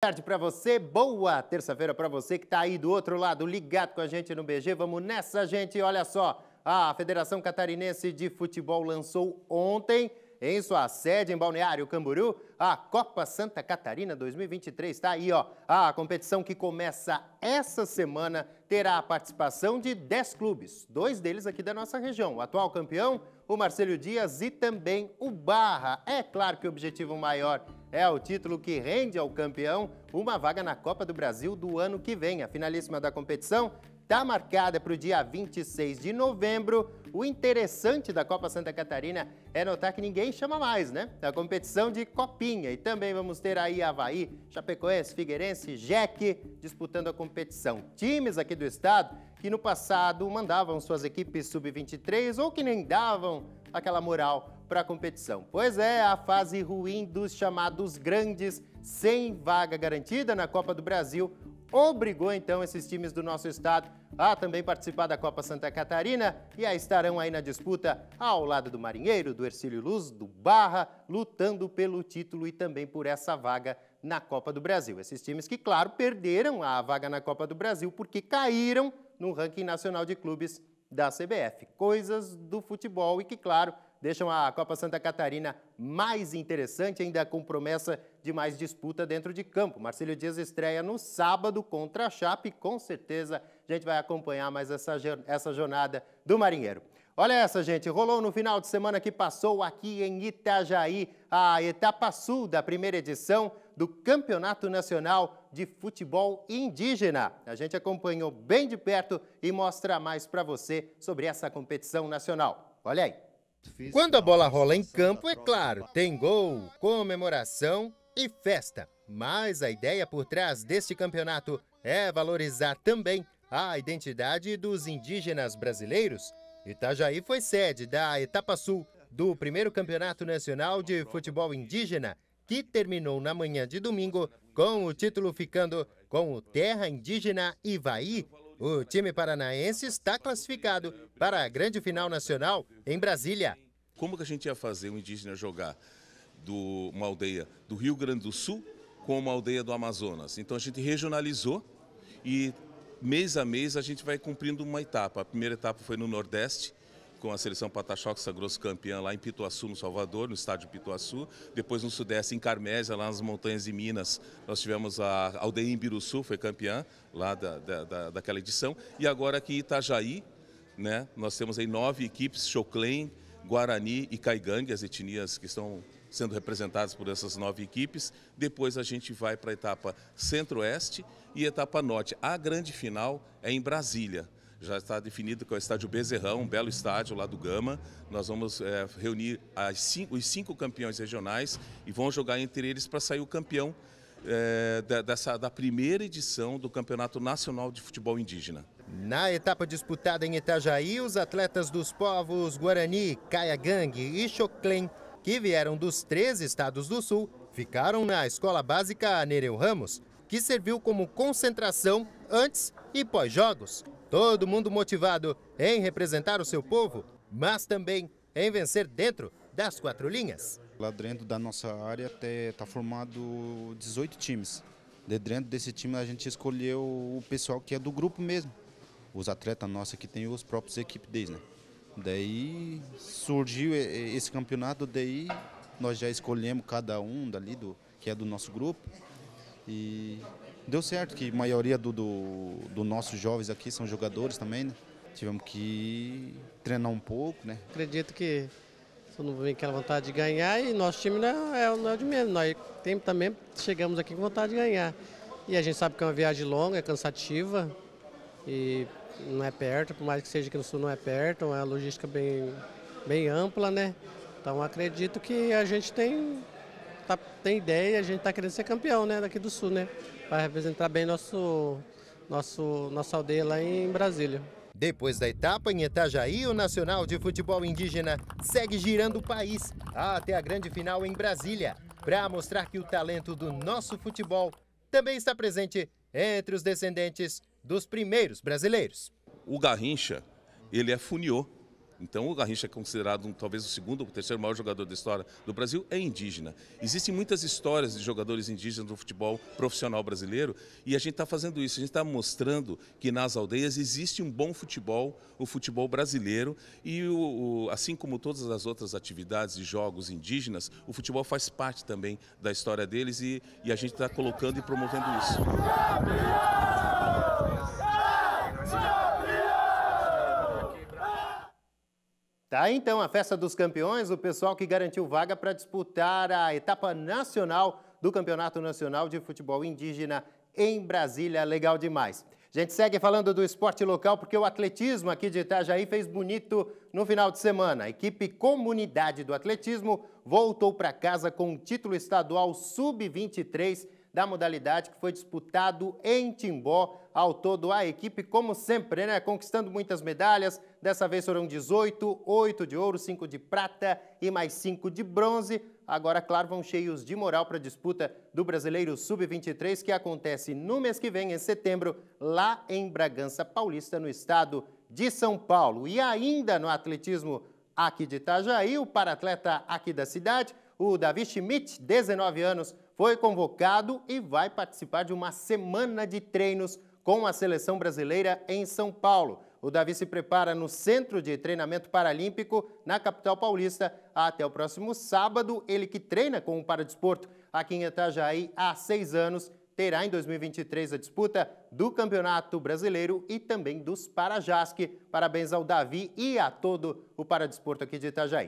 Boa tarde para você, boa terça-feira para você que está aí do outro lado ligado com a gente no BG. Vamos nessa, gente. Olha só, a Federação Catarinense de Futebol lançou ontem, em sua sede em Balneário Camboriú, a Copa Santa Catarina 2023. Está aí, ó, a competição que começa essa semana terá a participação de 10 clubes, dois deles aqui da nossa região. O atual campeão, o Marcelo Dias e também o Barra. É claro que o objetivo maior é o título que rende ao campeão uma vaga na Copa do Brasil do ano que vem. A finalíssima da competição está marcada para o dia 26 de novembro. O interessante da Copa Santa Catarina é notar que ninguém chama mais, né? A competição de copinha. E também vamos ter aí Havaí, Chapecoense, Figueirense, Jeque disputando a competição. Times aqui do estado que no passado mandavam suas equipes sub-23 ou que nem davam aquela moral para a competição. Pois é, a fase ruim dos chamados grandes, sem vaga garantida na Copa do Brasil, obrigou então esses times do nosso estado a também participar da Copa Santa Catarina e aí estarão aí na disputa ao lado do Marinheiro, do Ercílio Luz, do Barra, lutando pelo título e também por essa vaga na Copa do Brasil. Esses times que, claro, perderam a vaga na Copa do Brasil porque caíram no ranking nacional de clubes da CBF. Coisas do futebol e que, claro, deixam a Copa Santa Catarina mais interessante, ainda com promessa de mais disputa dentro de campo. Marcelo Dias estreia no sábado contra a Chape, com certeza a gente vai acompanhar mais essa, essa jornada do Marinheiro. Olha essa, gente, rolou no final de semana que passou aqui em Itajaí a etapa sul da primeira edição do Campeonato Nacional de Futebol Indígena. A gente acompanhou bem de perto e mostra mais para você sobre essa competição nacional. Olha aí. Quando a bola rola em campo, é claro, tem gol, comemoração e festa. Mas a ideia por trás deste campeonato é valorizar também a identidade dos indígenas brasileiros. Itajaí foi sede da etapa sul do primeiro Campeonato Nacional de Futebol Indígena, que terminou na manhã de domingo com o título ficando com o Terra Indígena Ivaí o time paranaense está classificado para a grande final nacional em Brasília. Como que a gente ia fazer um indígena jogar do uma aldeia do Rio Grande do Sul com uma aldeia do Amazonas? Então a gente regionalizou e mês a mês a gente vai cumprindo uma etapa. A primeira etapa foi no Nordeste, com a seleção Pataxó, que é grosso campeã lá em Pituaçu, no Salvador, no estádio Pituaçu. Depois no Sudeste, em Carmésia, lá nas montanhas de Minas, nós tivemos a Aldeia Imbiruçu, foi campeã lá da, da, daquela edição. E agora aqui em Itajaí, né, nós temos aí nove equipes, Choclen, Guarani e Caigangue, as etnias que estão sendo representadas por essas nove equipes. Depois a gente vai para a etapa Centro-Oeste e etapa Norte. A grande final é em Brasília, já está definido que é o estádio Bezerrão, um belo estádio lá do Gama. Nós vamos é, reunir cinco, os cinco campeões regionais e vão jogar entre eles para sair o campeão é, da, dessa, da primeira edição do Campeonato Nacional de Futebol Indígena. Na etapa disputada em Itajaí, os atletas dos povos Guarani, Caiagangue e Choclen, que vieram dos três estados do sul, ficaram na escola básica Nereu Ramos, que serviu como concentração antes e pós-jogos. Todo mundo motivado em representar o seu povo, mas também em vencer dentro das quatro linhas. Lá dentro da nossa área está formado 18 times. De dentro desse time a gente escolheu o pessoal que é do grupo mesmo. Os atletas nossos que tem os próprios equipes deles, né? Daí surgiu esse campeonato, daí nós já escolhemos cada um dali do, que é do nosso grupo. E deu certo, que a maioria do, do, do nossos jovens aqui são jogadores também, né? Tivemos que treinar um pouco, né? Acredito que todo mundo vem aquela vontade de ganhar e nosso time não é, não é de menos. Nós tem, também chegamos aqui com vontade de ganhar. E a gente sabe que é uma viagem longa, é cansativa e não é perto, por mais que seja que no sul não é perto, é uma logística bem, bem ampla, né? Então acredito que a gente tem, tá, tem ideia, a gente está querendo ser campeão né, daqui do sul, né? para representar bem nosso, nosso, nossa aldeia lá em Brasília. Depois da etapa em Itajaí, o Nacional de Futebol Indígena segue girando o país até a grande final em Brasília, para mostrar que o talento do nosso futebol também está presente entre os descendentes dos primeiros brasileiros. O Garrincha, ele é funiô então o Garrincha é considerado um, talvez o segundo ou terceiro maior jogador da história do Brasil, é indígena. Existem muitas histórias de jogadores indígenas no futebol profissional brasileiro e a gente está fazendo isso, a gente está mostrando que nas aldeias existe um bom futebol, o futebol brasileiro e o, o, assim como todas as outras atividades e jogos indígenas, o futebol faz parte também da história deles e, e a gente está colocando e promovendo isso. Tá então a festa dos campeões, o pessoal que garantiu vaga para disputar a etapa nacional do Campeonato Nacional de Futebol Indígena em Brasília. Legal demais. A gente segue falando do esporte local porque o atletismo aqui de Itajaí fez bonito no final de semana. A equipe Comunidade do Atletismo voltou para casa com o título estadual sub-23 da modalidade que foi disputado em Timbó. Ao todo, a equipe, como sempre, né, conquistando muitas medalhas. Dessa vez foram 18, 8 de ouro, 5 de prata e mais 5 de bronze. Agora, claro, vão cheios de moral para a disputa do Brasileiro Sub-23, que acontece no mês que vem, em setembro, lá em Bragança Paulista, no estado de São Paulo. E ainda no atletismo aqui de Itajaí, o para-atleta aqui da cidade, o Davi Schmidt, 19 anos, foi convocado e vai participar de uma semana de treinos com a seleção brasileira em São Paulo. O Davi se prepara no Centro de Treinamento Paralímpico, na capital paulista, até o próximo sábado. Ele que treina com o Paradesporto aqui em Itajaí há seis anos, terá em 2023 a disputa do Campeonato Brasileiro e também dos Parajasque. Parabéns ao Davi e a todo o Paradesporto aqui de Itajaí.